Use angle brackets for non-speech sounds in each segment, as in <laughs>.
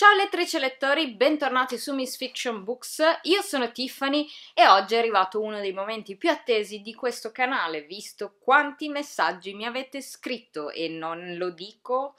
Ciao lettrici e lettori, bentornati su Miss Fiction Books, io sono Tiffany e oggi è arrivato uno dei momenti più attesi di questo canale, visto quanti messaggi mi avete scritto e non lo dico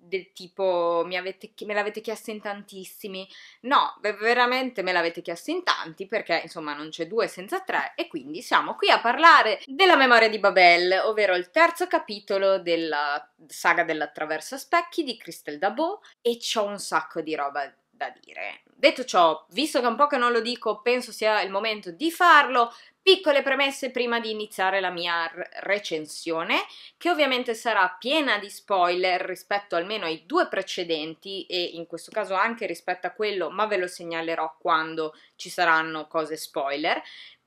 del tipo avete, me l'avete chiesto in tantissimi. No, veramente me l'avete chiesto in tanti perché insomma non c'è due senza tre e quindi siamo qui a parlare della memoria di Babel, ovvero il terzo capitolo della saga dell'attraverso specchi di Christel Dabo e c'ho un sacco di roba da dire. Detto ciò, visto che un po' che non lo dico, penso sia il momento di farlo. Piccole premesse prima di iniziare la mia recensione, che ovviamente sarà piena di spoiler rispetto almeno ai due precedenti e in questo caso anche rispetto a quello, ma ve lo segnalerò quando ci saranno cose spoiler.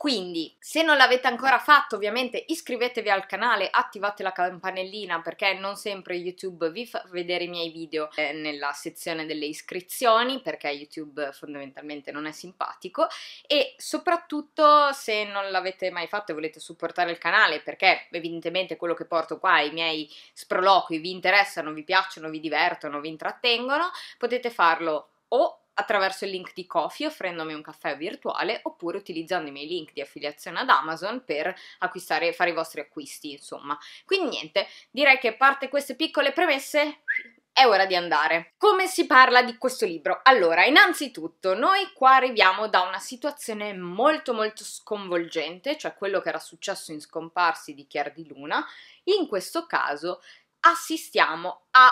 Quindi, se non l'avete ancora fatto, ovviamente iscrivetevi al canale, attivate la campanellina perché non sempre YouTube vi fa vedere i miei video eh, nella sezione delle iscrizioni perché YouTube fondamentalmente non è simpatico e soprattutto se non l'avete mai fatto e volete supportare il canale perché evidentemente quello che porto qua, i miei sproloqui vi interessano, vi piacciono, vi divertono, vi intrattengono, potete farlo o attraverso il link di Kofi offrendomi un caffè virtuale oppure utilizzando i miei link di affiliazione ad Amazon per acquistare, fare i vostri acquisti, insomma. Quindi niente, direi che a parte queste piccole premesse è ora di andare. Come si parla di questo libro? Allora, innanzitutto, noi qua arriviamo da una situazione molto molto sconvolgente, cioè quello che era successo in Scomparsi di Chiar di Luna. In questo caso assistiamo a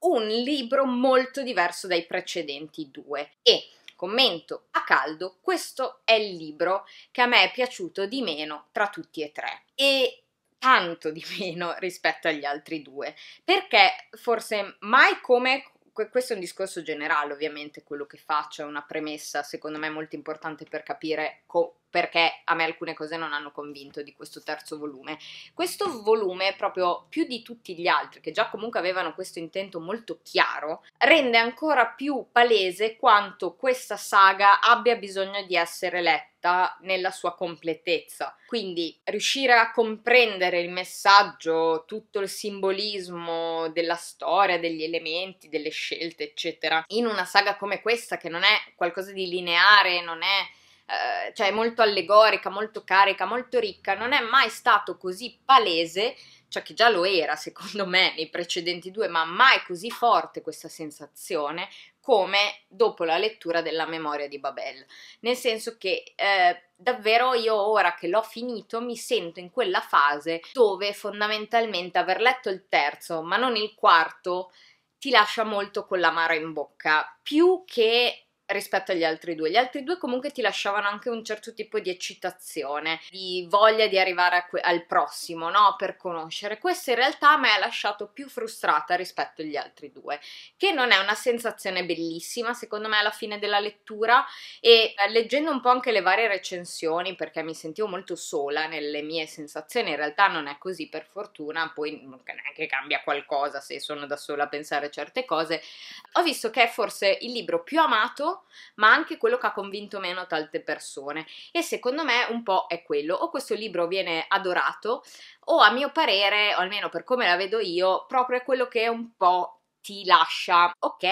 un libro molto diverso dai precedenti due e commento a caldo, questo è il libro che a me è piaciuto di meno tra tutti e tre e tanto di <laughs> meno rispetto agli altri due, perché forse mai come questo è un discorso generale, ovviamente quello che faccio è una premessa secondo me molto importante per capire co- perché a me alcune cose non hanno convinto di questo terzo volume. Questo volume, proprio più di tutti gli altri, che già comunque avevano questo intento molto chiaro, rende ancora più palese quanto questa saga abbia bisogno di essere letta nella sua completezza. Quindi riuscire a comprendere il messaggio, tutto il simbolismo della storia, degli elementi, delle scelte, eccetera, in una saga come questa che non è qualcosa di lineare, non è eh, cioè molto allegorica, molto carica, molto ricca, non è mai stato così palese, cioè che già lo era secondo me nei precedenti due, ma mai così forte questa sensazione come dopo la lettura della memoria di Babel. Nel senso che eh, davvero io ora che l'ho finito mi sento in quella fase dove fondamentalmente aver letto il terzo, ma non il quarto, ti lascia molto con l'amaro in bocca, più che rispetto agli altri due. Gli altri due comunque ti lasciavano anche un certo tipo di eccitazione, di voglia di arrivare que- al prossimo, no? Per conoscere. Questo in realtà mi ha lasciato più frustrata rispetto agli altri due, che non è una sensazione bellissima, secondo me, alla fine della lettura e eh, leggendo un po' anche le varie recensioni, perché mi sentivo molto sola nelle mie sensazioni, in realtà non è così per fortuna, poi neanche cambia qualcosa se sono da sola a pensare certe cose, ho visto che è forse il libro più amato ma anche quello che ha convinto meno tante persone. E secondo me un po' è quello. O questo libro viene adorato, o a mio parere, o almeno per come la vedo io, proprio è quello che è un po' ti lascia, ok?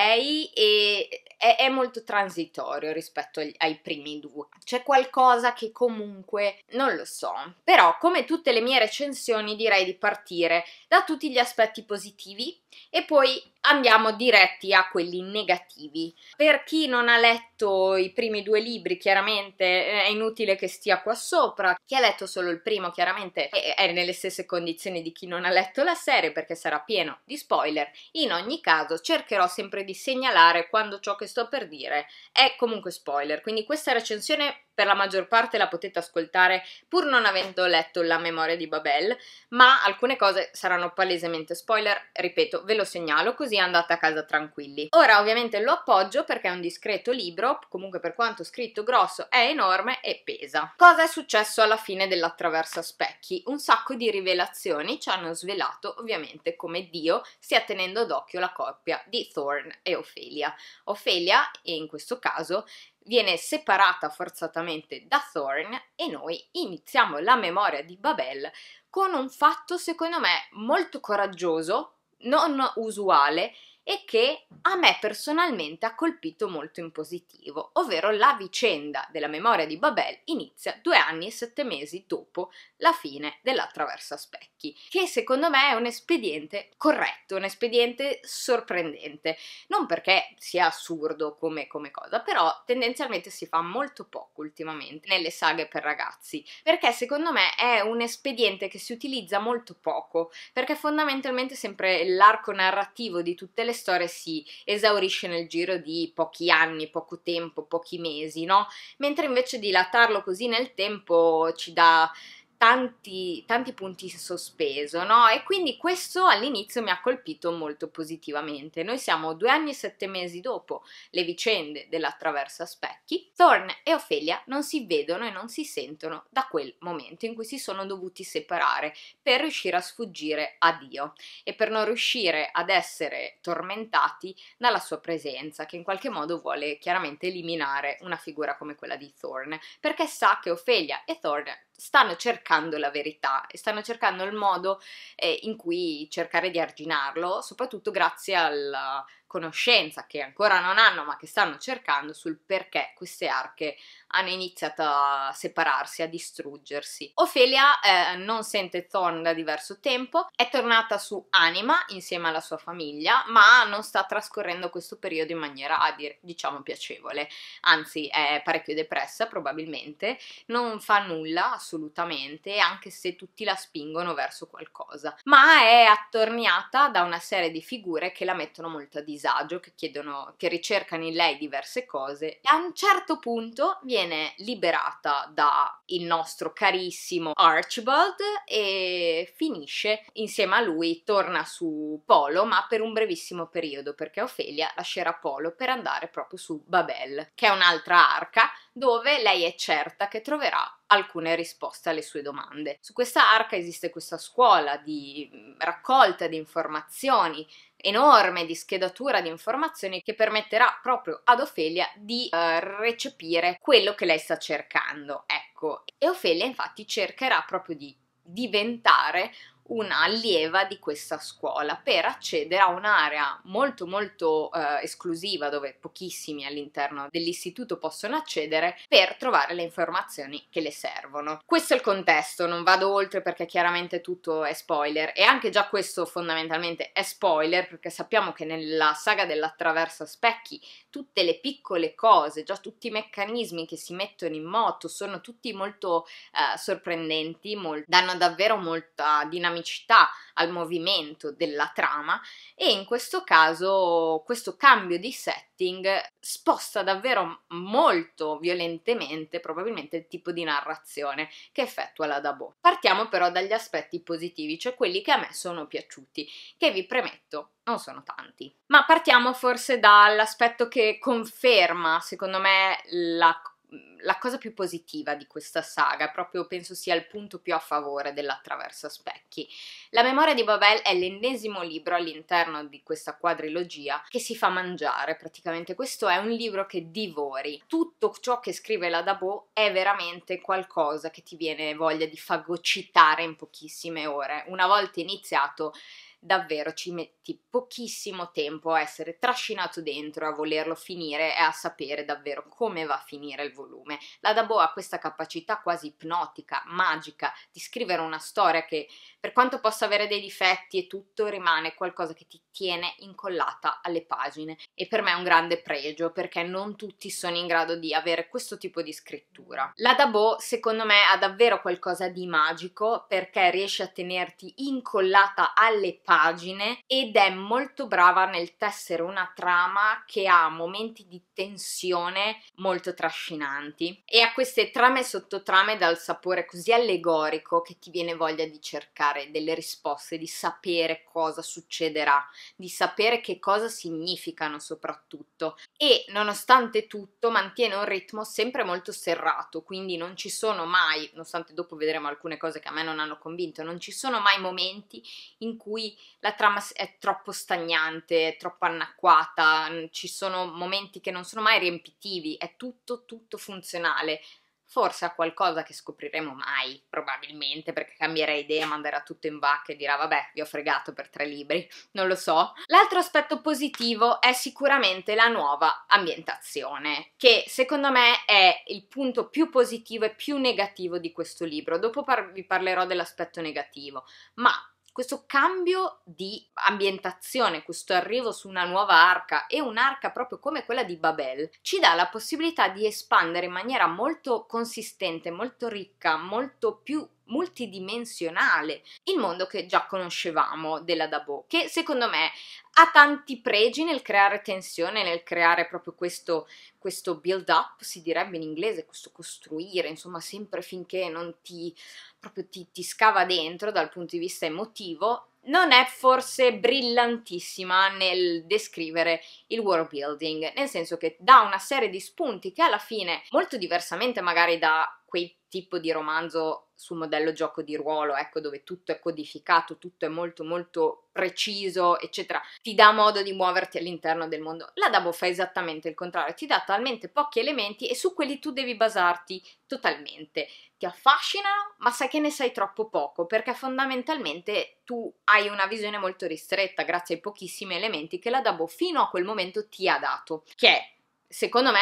E è, è molto transitorio rispetto agli, ai primi due. C'è qualcosa che comunque non lo so. Però, come tutte le mie recensioni, direi di partire da tutti gli aspetti positivi e poi andiamo diretti a quelli negativi. Per chi non ha letto i primi due libri, chiaramente eh, è inutile che stia qua sopra. Chi ha letto solo il primo, chiaramente è nelle stesse condizioni di chi non ha letto la serie perché sarà pieno di spoiler. In ogni caso, cercherò sempre di segnalare quando ciò che che sto per dire è comunque spoiler, quindi questa recensione per la maggior parte la potete ascoltare pur non avendo letto La memoria di Babel, ma alcune cose saranno palesemente spoiler, ripeto, ve lo segnalo così andate a casa tranquilli. Ora ovviamente lo appoggio perché è un discreto libro, comunque per quanto scritto grosso è enorme e pesa. Cosa è successo alla fine dell'attraversa specchi? Un sacco di rivelazioni ci hanno svelato ovviamente come Dio stia tenendo d'occhio la coppia di Thorn e Ophelia. Ophelia in questo caso viene separata forzatamente da Thorn e noi iniziamo la memoria di Babel con un fatto secondo me molto coraggioso, non usuale e che a me personalmente ha colpito molto in positivo, ovvero la vicenda della memoria di Babel inizia due anni e sette mesi dopo la fine della Specchi, che secondo me è un espediente corretto, un espediente sorprendente, non perché sia assurdo come, come cosa, però tendenzialmente si fa molto poco ultimamente nelle saghe per ragazzi, perché secondo me è un espediente che si utilizza molto poco, perché fondamentalmente sempre l'arco narrativo di tutte le storia si esaurisce nel giro di pochi anni, poco tempo, pochi mesi, no? Mentre invece dilatarlo così nel tempo ci dà tanti, tanti punti sospeso, no? E quindi questo all'inizio mi ha colpito molto positivamente. Noi siamo due anni e sette mesi dopo le vicende dell'attraverso Traversa Specchi. Thorn e Ophelia non si vedono e non si sentono da quel momento in cui si sono dovuti separare per riuscire a sfuggire a Dio e per non riuscire ad essere tormentati dalla sua presenza, che in qualche modo vuole chiaramente eliminare una figura come quella di Thorn, perché sa che Ophelia e Thorn stanno cercando la verità e stanno cercando il modo eh, in cui cercare di arginarlo, soprattutto grazie al conoscenza che ancora non hanno ma che stanno cercando sul perché queste arche hanno iniziato a separarsi, a distruggersi. Ofelia eh, non sente Thorn da diverso tempo, è tornata su Anima insieme alla sua famiglia, ma non sta trascorrendo questo periodo in maniera diciamo piacevole, anzi è parecchio depressa probabilmente, non fa nulla assolutamente, anche se tutti la spingono verso qualcosa, ma è attorniata da una serie di figure che la mettono molto a disagio disagio, che, chiedono, che ricercano in lei diverse cose e a un certo punto viene liberata dal nostro carissimo Archibald e finisce insieme a lui, torna su Polo ma per un brevissimo periodo perché Ofelia lascerà Polo per andare proprio su Babel, che è un'altra arca dove lei è certa che troverà alcune risposte alle sue domande. Su questa arca esiste questa scuola di raccolta di informazioni enorme di schedatura di informazioni che permetterà proprio ad Ofelia di eh, recepire quello che lei sta cercando. Ecco, e Ofelia infatti cercherà proprio di diventare una allieva di questa scuola per accedere a un'area molto molto eh, esclusiva dove pochissimi all'interno dell'istituto possono accedere per trovare le informazioni che le servono. Questo è il contesto, non vado oltre perché chiaramente tutto è spoiler e anche già questo fondamentalmente è spoiler perché sappiamo che nella saga dell'attraverso specchi tutte le piccole cose, già tutti i meccanismi che si mettono in moto sono tutti molto eh, sorprendenti, molt- danno davvero molta dinamica dinamicità, al movimento della trama e in questo caso questo cambio di setting sposta davvero molto violentemente probabilmente il tipo di narrazione che effettua la Dabo. Partiamo però dagli aspetti positivi, cioè quelli che a me sono piaciuti, che vi premetto non sono tanti. Ma partiamo forse dall'aspetto che conferma, secondo me, la Mhmm, la cosa più positiva di questa saga, proprio penso sia il punto più a favore dell'attraverso specchi. La memoria di Babel è l'ennesimo libro all'interno di questa quadrilogia che si fa mangiare, praticamente questo è un libro che divori. Tutto ciò che scrive la Dabo è veramente qualcosa che ti viene voglia di fagocitare in pochissime ore. Una volta iniziato davvero ci, me- metti pochissimo tempo a essere trascinato dentro, a volerlo finire e a sapere davvero come va a finire il volume. La Dabo ha questa capacità quasi ipnotica, magica, di scrivere una storia che, per quanto possa avere dei difetti e tutto, rimane qualcosa che ti tiene incollata alle pagine. E per me è un grande pregio perché non tutti sono in grado di avere questo tipo di scrittura. La Dabo, secondo me, ha davvero qualcosa di magico perché riesce a tenerti incollata alle pagine e ed è molto brava nel tessere una trama che ha momenti di tensione molto trascinanti e ha queste trame sottotrame dal sapore così allegorico che ti viene voglia di cercare delle risposte, di sapere cosa succederà, di sapere che cosa significano soprattutto e nonostante tutto mantiene un ritmo sempre molto serrato, quindi non ci sono mai, nonostante dopo vedremo alcune cose che a me non hanno convinto, non ci sono mai momenti in cui la trama è troppo stagnante, troppo anacquata, ci sono momenti che non sono mai riempitivi, è tutto, tutto funzionale. Forse ha qualcosa che scopriremo mai, probabilmente, perché cambierà idea, manderà tutto in vacca e dirà vabbè, vi ho fregato per tre libri, non lo so. L'altro aspetto positivo è sicuramente la nuova ambientazione, che secondo me è il punto più positivo e più negativo di questo libro. Dopo par vi parlerò dell'aspetto negativo, ma questo cambio di ambientazione, questo arrivo su una nuova arca e un'arca proprio come quella di Babel, ci dà la possibilità di espandere in maniera molto consistente, molto ricca, molto più multidimensionale il mondo che già conoscevamo della Dabo, che secondo me ha tanti pregi nel creare tensione, nel creare proprio questo, questo build up, si direbbe in inglese, questo costruire, insomma, sempre finché non ti, proprio ti, ti scava dentro dal punto di vista emotivo, non è forse brillantissima nel descrivere il world building, nel senso che dà una serie di spunti che alla fine, molto diversamente magari da quel tipo di romanzo sul modello gioco di ruolo, ecco, dove tutto è codificato, tutto è molto molto preciso, eccetera, ti dà modo di muoverti all'interno del mondo. La DABO fa esattamente il contrario, ti dà talmente pochi elementi e su quelli tu devi basarti totalmente. Ti affascinano, ma sai che ne sai troppo poco, perché fondamentalmente tu hai una visione molto ristretta grazie ai pochissimi elementi che la DABO fino a quel momento ti ha dato, che secondo me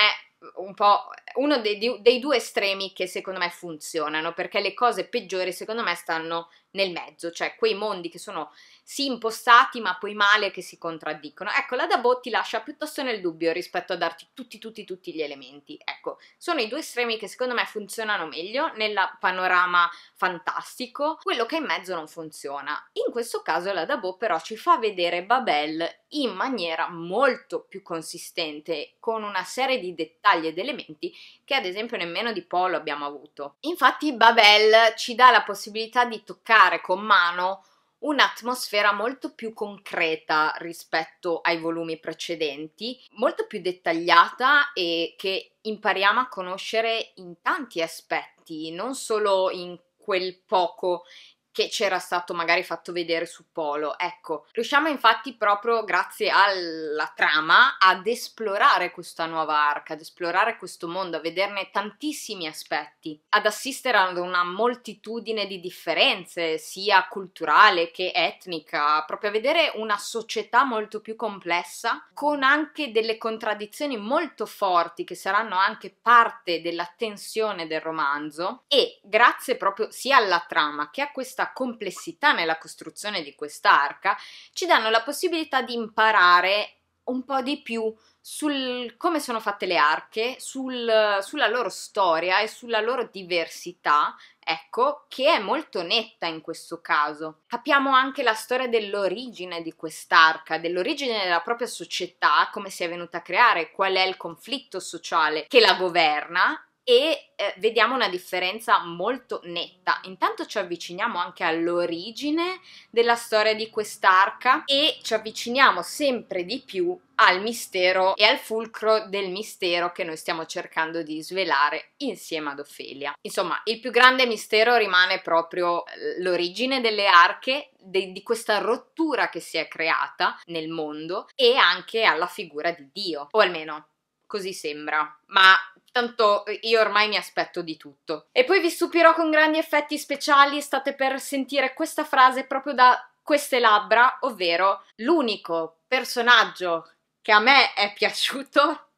un po' uno dei, dei, due estremi che secondo me funzionano, perché le cose peggiori secondo me stanno nel mezzo, cioè quei mondi che sono sì impostati ma poi male che si contraddicono. Ecco, la Dabot ti lascia piuttosto nel dubbio rispetto a darti tutti, tutti, tutti gli elementi. Ecco, sono i due estremi che secondo me funzionano meglio nel panorama fantastico, quello che in mezzo non funziona. In questo caso la Dabot però ci fa vedere Babel in maniera molto più consistente, con una serie di dettagli ed elementi che ad esempio nemmeno di Polo abbiamo avuto. Infatti Babel ci dà la possibilità di toccare con mano un'atmosfera molto più concreta rispetto ai volumi precedenti, molto più dettagliata e che impariamo a conoscere in tanti aspetti, non solo in quel poco che c'era stato magari fatto vedere su Polo. Ecco, riusciamo infatti proprio grazie alla trama ad esplorare questa nuova arca, ad esplorare questo mondo, a vederne tantissimi aspetti, ad assistere ad una moltitudine di differenze, sia culturale che etnica, proprio a vedere una società molto più complessa, con anche delle contraddizioni molto forti che saranno anche parte della tensione del romanzo e grazie proprio sia alla trama che a questa questa complessità nella costruzione di quest'arca ci danno la possibilità di imparare un po' di più sul come sono fatte le arche, sul, sulla loro storia e sulla loro diversità, ecco, che è molto netta in questo caso. Capiamo anche la storia dell'origine di quest'arca, dell'origine della propria società, come si è venuta a creare, qual è il conflitto sociale che la governa e eh, vediamo una differenza molto netta. Intanto ci avviciniamo anche all'origine della storia di quest'arca e ci avviciniamo sempre di più al mistero e al fulcro del mistero che noi stiamo cercando di svelare insieme ad Ofelia. Insomma, il più grande mistero rimane proprio eh, l'origine delle arche, de- di questa rottura che si è creata nel mondo e anche alla figura di Dio, o almeno così sembra, ma tanto eh, io ormai mi aspetto di tutto. E poi vi stupirò con grandi effetti speciali, state per sentire questa frase proprio da queste labbra, ovvero l'unico personaggio che a me è piaciuto,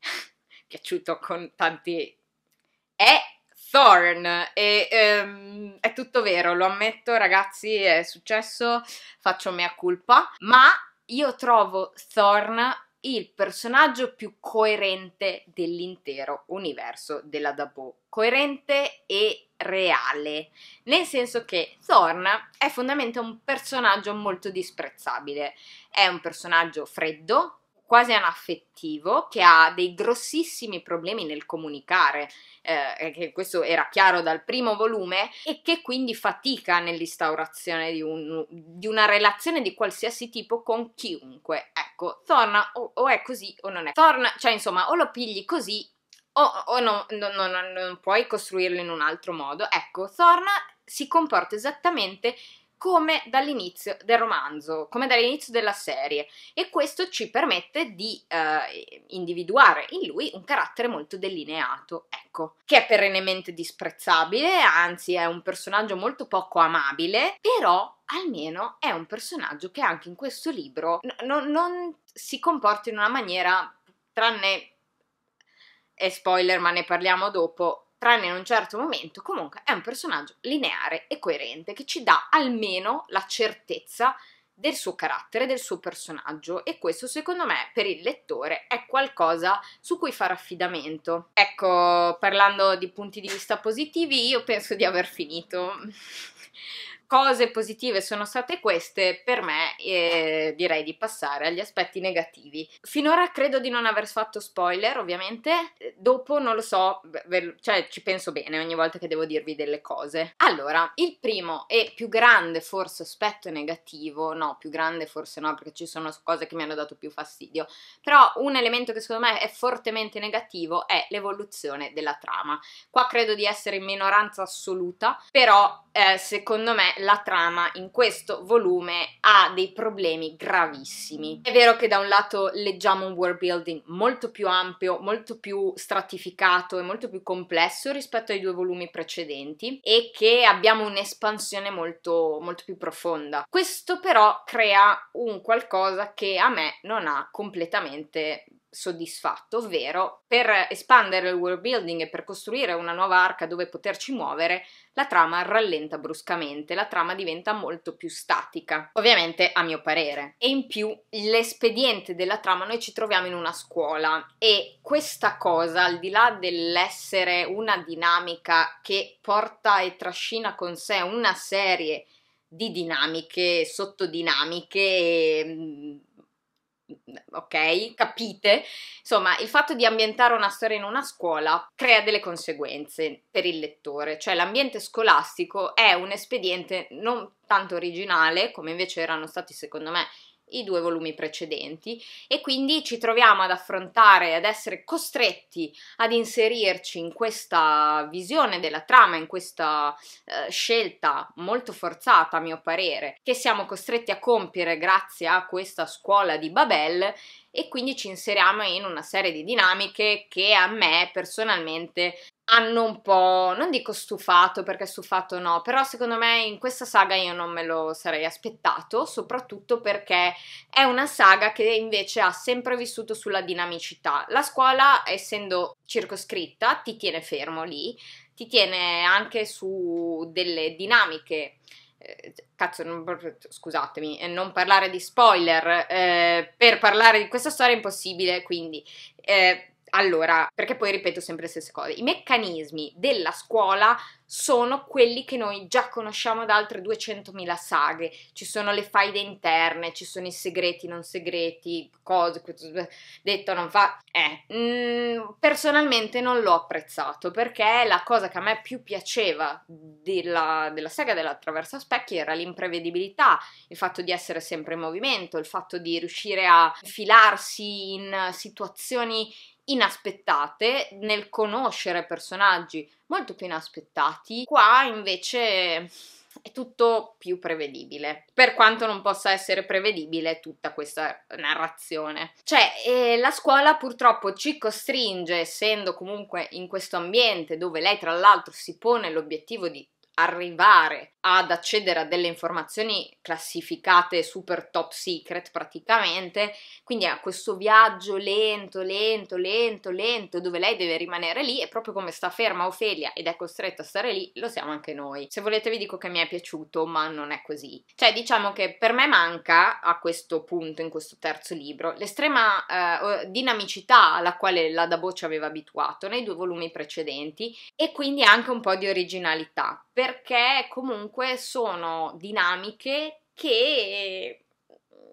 <laughs> piaciuto con tanti... è Thorn e ehm, è tutto vero, lo ammetto ragazzi, è successo, faccio mea culpa, ma io trovo Thorn il personaggio più coerente dell'intero universo della Dabo. Coerente e reale, nel senso che Thorn è fondamentalmente un personaggio molto disprezzabile. È un personaggio freddo, quasi anaffettivo, che ha dei grossissimi problemi nel comunicare, eh, che questo era chiaro dal primo volume, e che quindi fatica nell'instaurazione di, un, di una relazione di qualsiasi tipo con chiunque. Ecco, torna o, o è così o non è. Torna, cioè insomma, o lo pigli così o, o no, no, no, non puoi costruirlo in un altro modo. Ecco, Thorn si comporta esattamente come dall'inizio del romanzo, come dall'inizio della serie e questo ci permette di eh, individuare in lui un carattere molto delineato, ecco, che è perennemente disprezzabile, anzi è un personaggio molto poco amabile, però almeno è un personaggio che anche in questo libro n- non, non si comporta in una maniera, tranne, e spoiler ma ne parliamo dopo, tranne in un certo momento, comunque è un personaggio lineare e coerente che ci dà almeno la certezza del suo carattere, del suo personaggio e questo secondo me per il lettore è qualcosa su cui fare affidamento. Ecco, parlando di punti di vista positivi, io penso di aver finito cose positive sono state queste, per me eh, direi di passare agli aspetti negativi. Finora credo di non aver fatto spoiler, ovviamente, dopo non lo so, cioè ci penso bene ogni volta che devo dirvi delle cose. Allora, il primo e più grande forse aspetto negativo, no, più grande forse no, perché ci sono cose che mi hanno dato più fastidio, però un elemento che secondo me è fortemente negativo è l'evoluzione della trama. Qua credo di essere in minoranza assoluta, però eh, secondo me la trama in questo volume ha dei problemi gravissimi. È vero che da un lato leggiamo un world building molto più ampio, molto più stratificato e molto più complesso rispetto ai due volumi precedenti e che abbiamo un'espansione molto, molto più profonda. Questo però crea un qualcosa che a me non ha completamente soddisfatto, ovvero per espandere il world building e per costruire una nuova arca dove poterci muovere, la trama rallenta bruscamente, la trama diventa molto più statica, ovviamente a mio parere. E in più l'espediente della trama noi ci troviamo in una scuola e questa cosa, al di là dell'essere una dinamica che porta e trascina con sé una serie di dinamiche, sottodinamiche, e, mm, Mhmm, ok? Capite? Insomma, il fatto di ambientare una storia in una scuola crea delle conseguenze per il lettore, cioè l'ambiente scolastico è un espediente non tanto originale come invece erano stati secondo me i due volumi precedenti e quindi ci troviamo ad affrontare, ad essere costretti ad inserirci in questa visione della trama, in questa eh, scelta molto forzata a mio parere, che siamo costretti a compiere grazie a questa scuola di Babel e quindi ci inseriamo in una serie di dinamiche che a me personalmente hanno un po', non dico stufato perché stufato no, però secondo me in questa saga io non me lo sarei aspettato, soprattutto perché è una saga che invece ha sempre vissuto sulla dinamicità. La scuola, essendo circoscritta, ti tiene fermo lì, ti tiene anche su delle dinamiche eh, cazzo, non, scusatemi, eh, non parlare di spoiler, eh, per parlare di questa storia è impossibile, quindi eh, allora, perché poi ripeto sempre le stesse cose, i meccanismi della scuola sono quelli che noi già conosciamo da altre 200.000 saghe, ci sono le faide interne, ci sono i segreti non segreti, cose, detto non fa... Eh, mh, mm, personalmente non l'ho apprezzato perché la cosa che a me più piaceva della, della saga della Specchi era l'imprevedibilità, il fatto di essere sempre in movimento, il fatto di riuscire a filarsi in situazioni inaspettate nel conoscere personaggi molto più inaspettati. Qua invece è tutto più prevedibile, per quanto non possa essere prevedibile tutta questa narrazione. Cioè, eh, la scuola purtroppo ci costringe, essendo comunque in questo ambiente dove lei tra l'altro si pone l'obiettivo di arrivare ad accedere a delle informazioni classificate super top secret praticamente, quindi a questo viaggio lento, lento, lento, lento, dove lei deve rimanere lì e proprio come sta ferma Ofelia ed è costretta a stare lì, lo siamo anche noi. Se volete vi dico che mi è piaciuto, ma non è così. Cioè diciamo che per me manca a questo punto, in questo terzo libro, l'estrema eh, dinamicità alla quale la Dabo ci aveva abituato nei due volumi precedenti e quindi anche un po' di originalità perché comunque sono dinamiche che eh,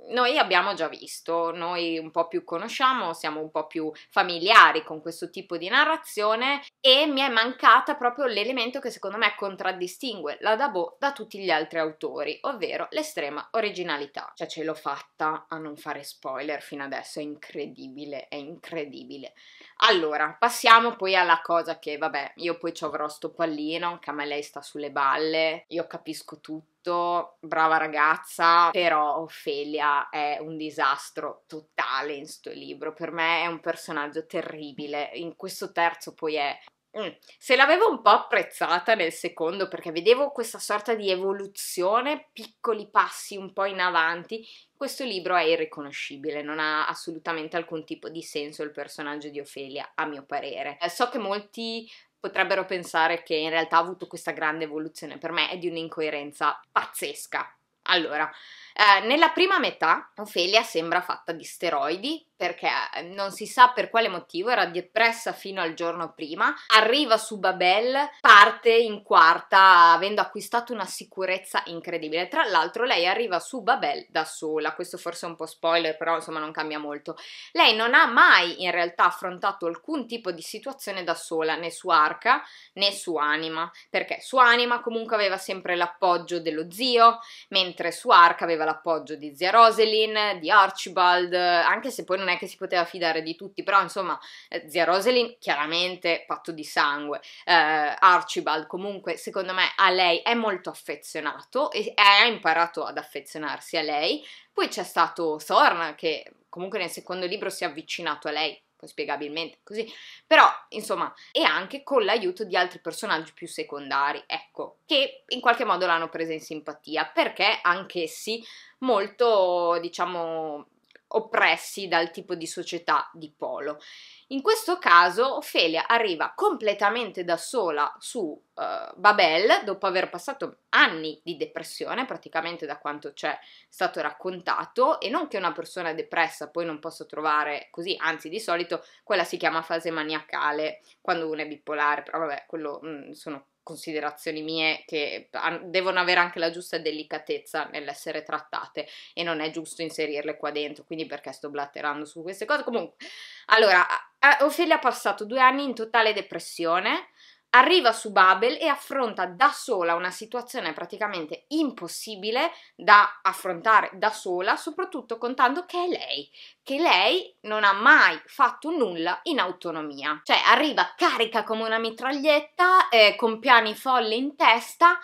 noi abbiamo già visto, noi un po' più conosciamo, siamo un po' più familiari con questo tipo di narrazione e mi è mancata proprio l'elemento che secondo me contraddistingue la Dabo da tutti gli altri autori, ovvero l'estrema originalità. Cioè ce l'ho fatta a non fare spoiler fino adesso, è incredibile, è incredibile. Allora, passiamo poi alla cosa che, vabbè, io poi ci avrò sto pallino, che a me lei sta sulle balle, io capisco tutto, brava ragazza, però Ofelia è un disastro totale in sto libro, per me è un personaggio terribile, in questo terzo poi è Mm. se l'avevo un po' apprezzata nel secondo perché vedevo questa sorta di evoluzione, piccoli passi un po' in avanti, questo libro è irriconoscibile, non ha assolutamente alcun tipo di senso il personaggio di Ofelia, a mio parere. Eh, so che molti potrebbero pensare che in realtà ha avuto questa grande evoluzione, per me è di un'incoerenza pazzesca. Allora, eh, nella prima metà Ophelia sembra fatta di steroidi perché eh, non si sa per quale motivo era depressa fino al giorno prima, arriva su Babel, parte in quarta avendo acquistato una sicurezza incredibile. Tra l'altro lei arriva su Babel da sola, questo forse è un po' spoiler, però insomma non cambia molto. Lei non ha mai in realtà affrontato alcun tipo di situazione da sola, né su Arca né su Anima, perché su Anima comunque aveva sempre l'appoggio dello zio, mentre su Arca aveva l'appoggio di zia Roselyn, di Archibald, anche se poi non è che si poteva fidare di tutti, però insomma eh, zia Roselyn chiaramente fatto di sangue, eh, Archibald comunque secondo me a lei è molto affezionato e ha imparato ad affezionarsi a lei, poi c'è stato Thorn che comunque nel secondo libro si è avvicinato a lei spiegabilmente così, però insomma, e anche con l'aiuto di altri personaggi più secondari, ecco, che in qualche modo l'hanno presa in simpatia, perché anch'essi molto, diciamo, oppressi dal tipo di società di Polo. In questo caso Ophelia arriva completamente da sola su uh, Babel dopo aver passato anni di depressione, praticamente da quanto c'è stato raccontato, e non che una persona depressa poi non possa trovare così, anzi di solito quella si chiama fase maniacale quando uno è bipolare, però vabbè, quello mh, mm, sono considerazioni mie che devono avere anche la giusta delicatezza nell'essere trattate e non è giusto inserirle qua dentro, quindi perché sto blatterando su queste cose? Comunque, allora, Ophelia ha passato due anni in totale depressione Arriva su Babel e affronta da sola una situazione praticamente impossibile da affrontare da sola, soprattutto contando che è lei, che lei non ha mai fatto nulla in autonomia. Cioè arriva carica come una mitraglietta, eh, con piani folli in testa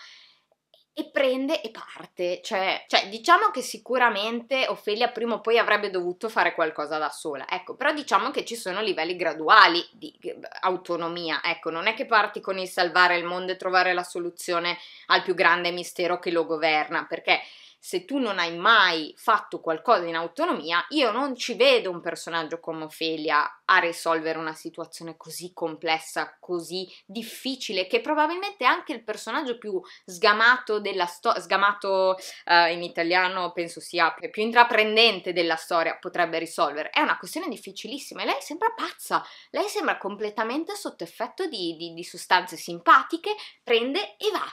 e prende e parte. Cioè, cioè, diciamo che sicuramente Ofelia prima o poi avrebbe dovuto fare qualcosa da sola, ecco, però diciamo che ci sono livelli graduali di autonomia, ecco, non è che parti con il salvare il mondo e trovare la soluzione al più grande mistero che lo governa, perché se tu non hai mai fatto qualcosa in autonomia, io non ci vedo un personaggio come Ophelia a risolvere una situazione così complessa, così difficile, che probabilmente anche il personaggio più sgamato della storia, sgamato eh, in italiano penso sia più, più intraprendente della storia, potrebbe risolvere. È una questione difficilissima e lei sembra pazza, lei sembra completamente sotto effetto di, di, di sostanze simpatiche, prende e va.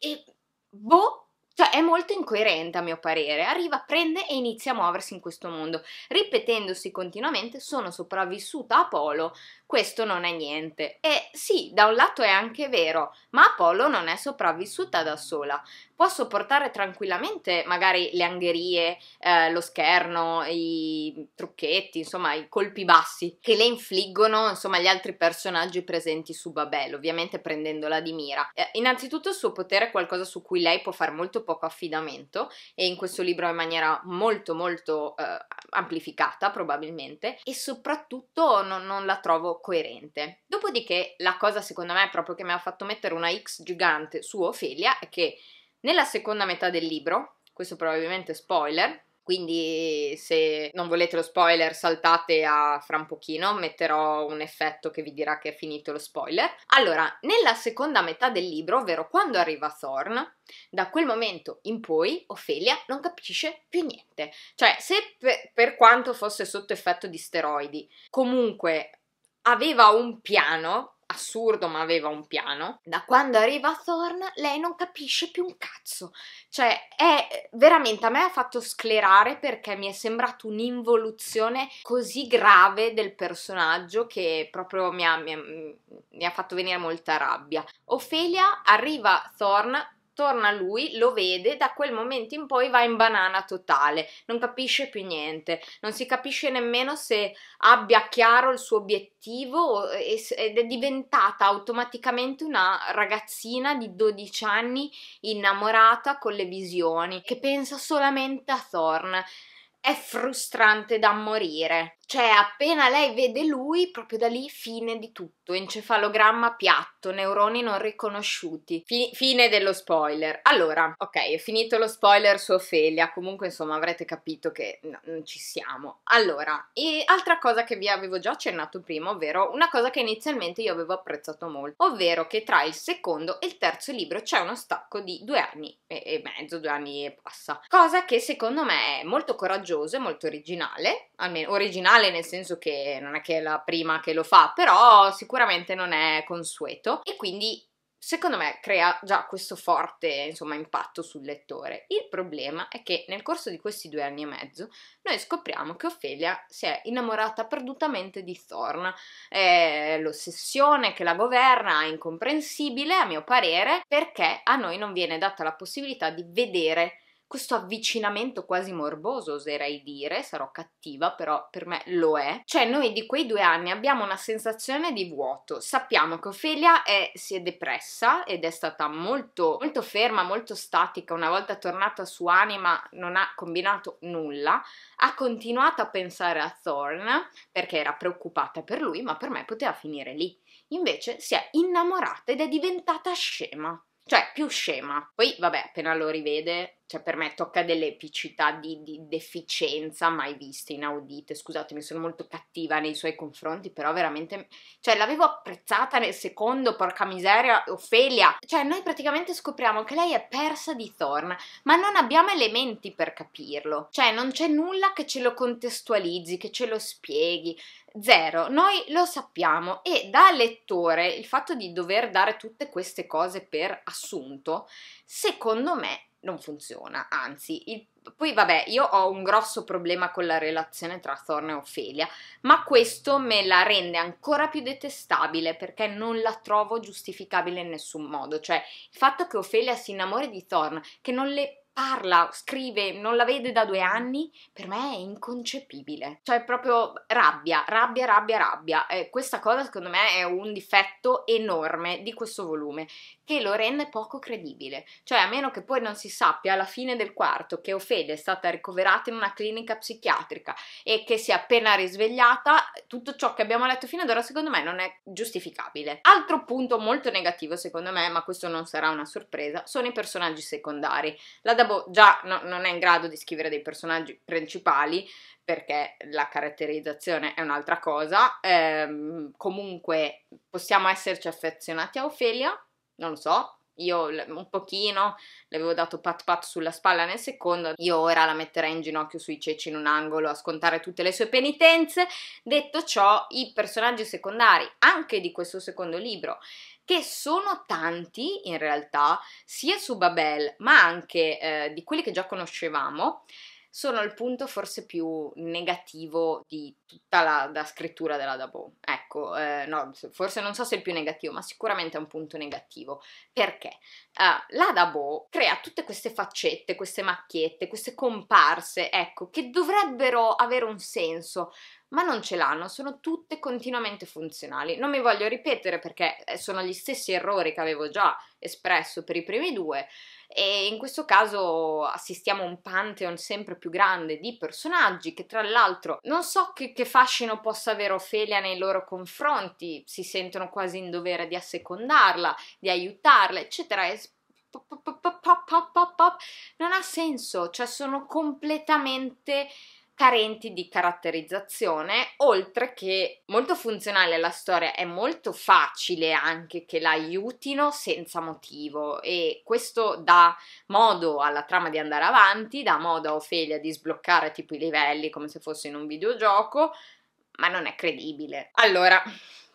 E boh, cioè è molto incoerente a mio parere, arriva, prende e inizia a muoversi in questo mondo, ripetendosi continuamente sono sopravvissuta a Apollo questo non è niente. E sì, da un lato è anche vero, ma Apollo non è sopravvissuta da sola. Può sopportare tranquillamente magari le angherie, eh, lo scherno, i trucchetti, insomma i colpi bassi che le infliggono insomma gli altri personaggi presenti su Babel, ovviamente prendendola di mira. Eh, innanzitutto il suo potere è qualcosa su cui lei può fare molto poco affidamento e in questo libro in maniera molto molto eh, amplificata probabilmente e soprattutto non, non la trovo coerente. Dopodiché la cosa secondo me proprio che mi ha fatto mettere una X gigante su Ophelia è che nella seconda metà del libro, questo probabilmente è spoiler, quindi se non volete lo spoiler saltate a fra un pochino, metterò un effetto che vi dirà che è finito lo spoiler. Allora, nella seconda metà del libro, ovvero quando arriva Thorn, da quel momento in poi Ophelia non capisce più niente. Cioè, se per, per quanto fosse sotto effetto di steroidi, comunque aveva un piano assurdo, ma aveva un piano. Da quando arriva Thorn, lei non capisce più un cazzo. Cioè, è veramente a me ha fatto sclerare perché mi è sembrato un'involuzione così grave del personaggio che proprio mi ha, mi ha, mi ha fatto venire molta rabbia. Ophelia arriva Thorn a lui, lo vede, da quel momento in poi va in banana totale, non capisce più niente, non si capisce nemmeno se abbia chiaro il suo obiettivo ed è diventata automaticamente una ragazzina di 12 anni innamorata con le visioni, che pensa solamente a Thorn è frustrante da morire. Cioè, appena lei vede lui, proprio da lì fine di tutto, encefalogramma piatto, neuroni non riconosciuti. Fi- fine dello spoiler. Allora, ok, è finito lo spoiler su Ofelia, comunque insomma avrete capito che no, non ci siamo. Allora, e altra cosa che vi avevo già accennato prima, ovvero una cosa che inizialmente io avevo apprezzato molto, ovvero che tra il secondo e il terzo libro c'è uno stacco di due anni e, e mezzo, due anni e passa. Cosa che secondo me è molto coraggiosa coraggioso e molto originale, almeno originale nel senso che non è che è la prima che lo fa, però sicuramente non è consueto e quindi secondo me crea già questo forte insomma, impatto sul lettore. Il problema è che nel corso di questi due anni e mezzo noi scopriamo che Ophelia si è innamorata perdutamente di Thorn. Eh, l'ossessione che la governa è incomprensibile, a mio parere, perché a noi non viene data la possibilità di vedere questo avvicinamento quasi morboso, oserei dire, sarò cattiva, però per me lo è. Cioè noi di quei due anni abbiamo una sensazione di vuoto, sappiamo che Ophelia è, si è depressa ed è stata molto, molto ferma, molto statica, una volta tornata su Anima non ha combinato nulla, ha continuato a pensare a Thorn perché era preoccupata per lui, ma per me poteva finire lì. Invece si è innamorata ed è diventata scema. Cioè, più scema. Poi, vabbè, appena lo rivede, cioè per me tocca delle epicità di, di, deficienza mai viste, inaudite. Scusatemi, sono molto cattiva nei suoi confronti, però veramente, cioè l'avevo apprezzata nel secondo, porca miseria, Ofelia. Cioè noi praticamente scopriamo che lei è persa di Thorn, ma non abbiamo elementi per capirlo. Cioè non c'è nulla che ce lo contestualizzi, che ce lo spieghi. Zero, noi lo sappiamo e da lettore il fatto di dover dare tutte queste cose per assunto, secondo me non funziona, anzi, il, poi vabbè, io ho un grosso problema con la relazione tra Thorne e Ophelia, ma questo me la rende ancora più detestabile perché non la trovo giustificabile in nessun modo, cioè il fatto che Ophelia si innamori di Thorne, che non le parla, scrive, non la vede da due anni, per me è inconcepibile. Cioè, proprio rabbia, rabbia, rabbia, rabbia. Eh, questa cosa, secondo me, è un difetto enorme di questo volume che lo rende poco credibile. Cioè, a meno che poi non si sappia alla fine del quarto che Ofelia è stata ricoverata in una clinica psichiatrica e che si è appena risvegliata, tutto ciò che abbiamo letto fino ad ora secondo me non è giustificabile. Altro punto molto negativo secondo me, ma questo non sarà una sorpresa, sono i personaggi secondari. La Dabo già no, non è in grado di scrivere dei personaggi principali, perché la caratterizzazione è un'altra cosa. Ehm, comunque possiamo esserci affezionati a Ofelia, non lo so, io un pochino le avevo dato pat pat sulla spalla nel secondo, io ora la metterei in ginocchio sui ceci in un angolo a scontare tutte le sue penitenze. Detto ciò, i personaggi secondari anche di questo secondo libro che sono tanti in realtà, sia su Babel, ma anche eh, di quelli che già conoscevamo, sono il punto forse più negativo di tutta la, la scrittura della Dabo. Ecco, eh, no, forse non so se è il più negativo, ma sicuramente è un punto negativo. Perché? Uh, la Dabo crea tutte queste faccette, queste macchiette, queste comparse, ecco, che dovrebbero avere un senso, ma non ce l'hanno, sono tutte continuamente funzionali. Non mi voglio ripetere perché eh, sono gli stessi errori che avevo già espresso per i primi due, e in questo caso assistiamo a un pantheon sempre più grande di personaggi che tra l'altro non so che, che fascino possa avere Ophelia nei loro confronti, si sentono quasi in dovere di assecondarla, di aiutarla, eccetera. E pop, pop, pop, pop, pop, pop, non ha senso, cioè sono completamente carenti di caratterizzazione, oltre che molto funzionale alla storia, è molto facile anche che la aiutino senza motivo e questo dà modo alla trama di andare avanti, dà modo a Ofelia di sbloccare tipo i livelli come se fosse in un videogioco, ma non è credibile. Allora,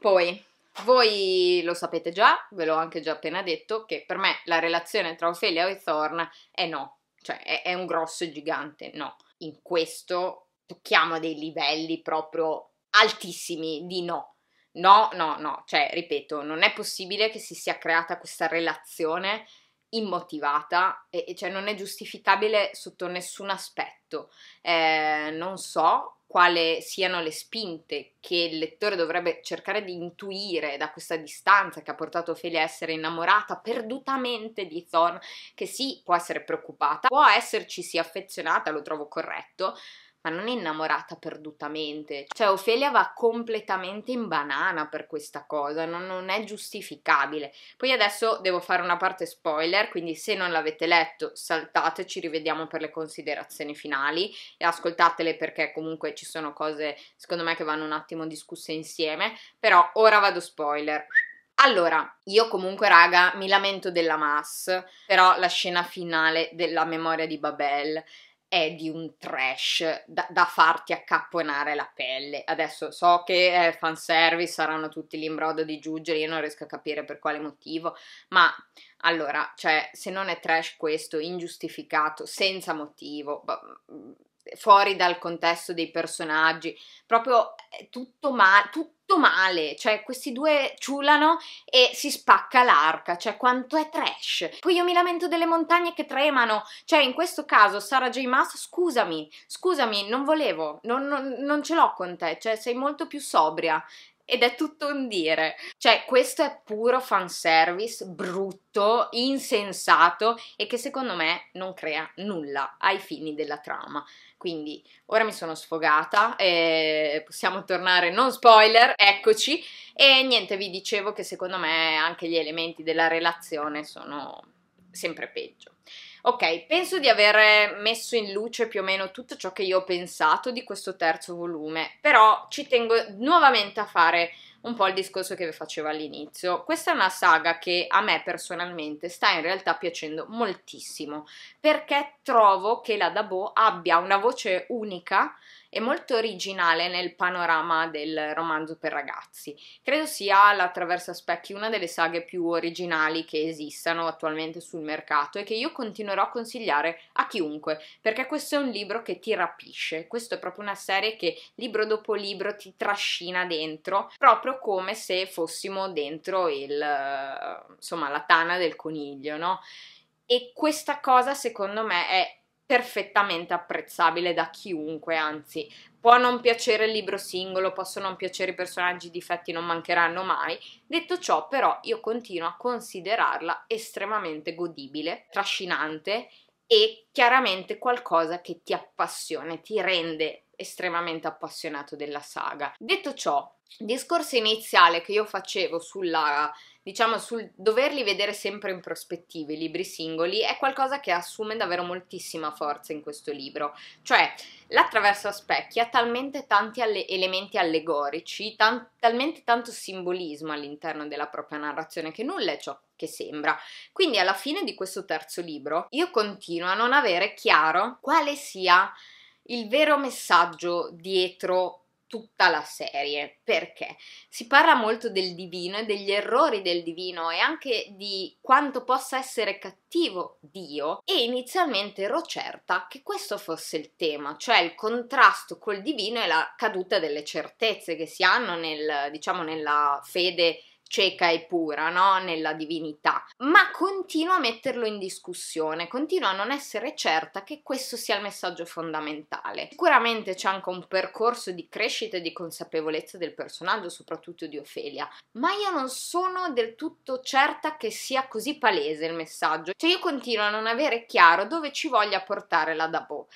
poi voi lo sapete già, ve l'ho anche già appena detto, che per me la relazione tra Ophelia e Thorn è no, cioè è, è un grosso e gigante no in questo tocchiamo dei livelli proprio altissimi di no. No, no, no, cioè, ripeto, non è possibile che si sia creata questa relazione immotivata, e, cioè non è giustificabile sotto nessun aspetto. Eh, non so quale siano le spinte che il lettore dovrebbe cercare di intuire da questa distanza che ha portato Ophelia a essere innamorata perdutamente di Thorn, che sì, può essere preoccupata, può esserci sì affezionata, lo trovo corretto, ma non è innamorata perdutamente. Cioè, Ofelia va completamente in banana per questa cosa, non, non, è giustificabile. Poi adesso devo fare una parte spoiler, quindi se non l'avete letto, saltate, ci rivediamo per le considerazioni finali e ascoltatele perché comunque ci sono cose, secondo me, che vanno un attimo discusse insieme. Però ora vado spoiler. Allora, io comunque raga mi lamento della Mass, però la scena finale della memoria di Babel è di un trash da, da, farti accapponare la pelle. Adesso so che eh, fanservice saranno tutti l'imbrodo di Giuggeri, io non riesco a capire per quale motivo, ma allora, cioè, se non è trash questo, ingiustificato, senza motivo, boh, fuori dal contesto dei personaggi, proprio eh, tutto, ma- tutto male, cioè questi due ciulano e si spacca l'arca, cioè quanto è trash. Poi io mi lamento delle montagne che tremano, cioè in questo caso Sara J. Maas, scusami, scusami, non volevo, non, non, non ce l'ho con te, cioè sei molto più sobria ed è tutto un dire. Cioè, questo è puro fanservice, brutto, insensato e che secondo me non crea nulla ai fini della trama. Quindi ora mi sono sfogata, e eh, possiamo tornare non spoiler, eccoci. E niente, vi dicevo che secondo me anche gli elementi della relazione sono sempre peggio. Ok, penso di aver messo in luce più o meno tutto ciò che io ho pensato di questo terzo volume, però ci tengo nuovamente a fare un po' il discorso che vi facevo all'inizio. Questa è una saga che a me personalmente sta in realtà piacendo moltissimo, perché trovo che la Dabo abbia una voce unica è molto originale nel panorama del romanzo per ragazzi. Credo sia l'Attraverso Specchi una delle saghe più originali che esistano attualmente sul mercato e che io continuerò a consigliare a chiunque, perché questo è un libro che ti rapisce, questa è proprio una serie che libro dopo libro ti trascina dentro, proprio come se fossimo dentro il, insomma, la tana del coniglio, no? E questa cosa secondo me è perfettamente apprezzabile da chiunque, anzi può non piacere il libro singolo, possono non piacere i personaggi, i difetti non mancheranno mai. Detto ciò, però, io continuo a considerarla estremamente godibile, trascinante e chiaramente qualcosa che ti appassiona, ti rende estremamente appassionato della saga. Detto ciò, discorso iniziale che io facevo sulla diciamo sul doverli vedere sempre in prospettiva i libri singoli è qualcosa che assume davvero moltissima forza in questo libro. Cioè, l'attraverso a specchi ha talmente tanti alle- elementi allegorici, tan- talmente tanto simbolismo all'interno della propria narrazione che nulla è ciò che sembra. Quindi alla fine di questo terzo libro io continuo a non avere chiaro quale sia il vero messaggio dietro tutta la serie, perché si parla molto del divino e degli errori del divino e anche di quanto possa essere cattivo Dio e inizialmente ero certa che questo fosse il tema, cioè il contrasto col divino e la caduta delle certezze che si hanno nel, diciamo, nella fede cieca e pura no? nella divinità, ma continua a metterlo in discussione, continua a non essere certa che questo sia il messaggio fondamentale. Sicuramente c'è anche un percorso di crescita e di consapevolezza del personaggio, soprattutto di Ofelia, ma io non sono del tutto certa che sia così palese il messaggio, cioè io continuo a non avere chiaro dove ci voglia portare la Dabo.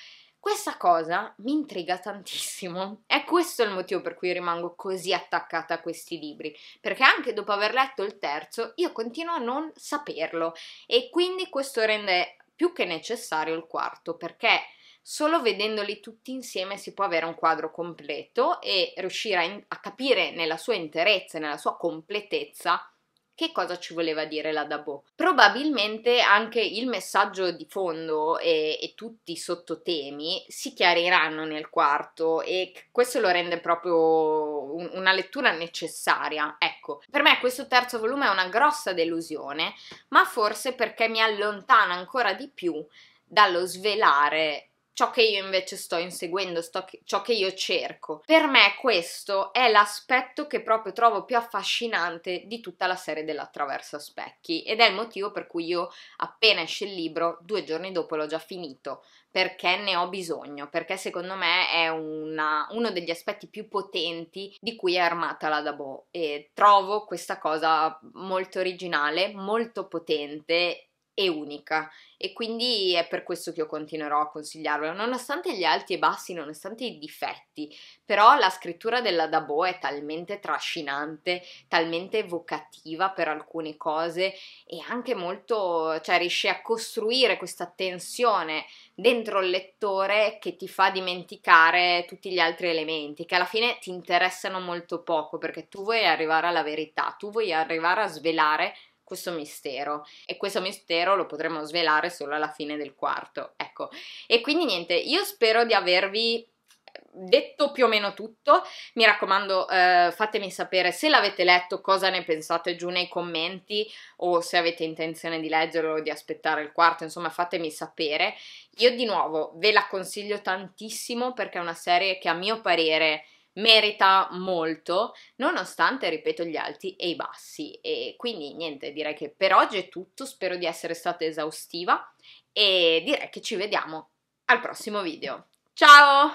Questa cosa mi intriga tantissimo. È questo il motivo per cui rimango così attaccata a questi libri, perché anche dopo aver letto il terzo io continuo a non saperlo e quindi questo rende più che necessario il quarto, perché solo vedendoli tutti insieme si può avere un quadro completo e riuscire a, in- a capire nella sua interezza e nella sua completezza che cosa ci voleva dire la Dabo? Probabilmente anche il messaggio di fondo e, e tutti i sottotemi si chiariranno nel quarto e questo lo rende proprio un, una lettura necessaria. Ecco, per me questo terzo volume è una grossa delusione, ma forse perché mi allontana ancora di più dallo svelare ciò che io invece sto inseguendo, sto ciò che io cerco. Per me questo è l'aspetto che proprio trovo più affascinante di tutta la serie dell'attraverso specchi ed è il motivo per cui io appena esce il libro, due giorni dopo l'ho già finito, perché ne ho bisogno, perché secondo me è una, uno degli aspetti più potenti di cui è armata la Dabo e trovo questa cosa molto originale, molto potente e unica e quindi è per questo che io continuerò a consigliarvela, nonostante gli alti e bassi, nonostante i difetti, però la scrittura della Dabo è talmente trascinante, talmente evocativa per alcune cose e anche molto, cioè riesce a costruire questa tensione dentro il lettore che ti fa dimenticare tutti gli altri elementi, che alla fine ti interessano molto poco perché tu vuoi arrivare alla verità, tu vuoi arrivare a svelare questo mistero e questo mistero lo potremo svelare solo alla fine del quarto, ecco. E quindi niente, io spero di avervi eh, detto più o meno tutto. Mi raccomando, eh, fatemi sapere se l'avete letto, cosa ne pensate giù nei commenti o se avete intenzione di leggerlo o di aspettare il quarto, insomma, fatemi sapere. Io di nuovo ve la consiglio tantissimo perché è una serie che a mio parere merita molto, nonostante, ripeto, gli alti e i bassi. E quindi niente, direi che per oggi è tutto, spero di essere stata esaustiva e direi che ci vediamo al prossimo video. Ciao!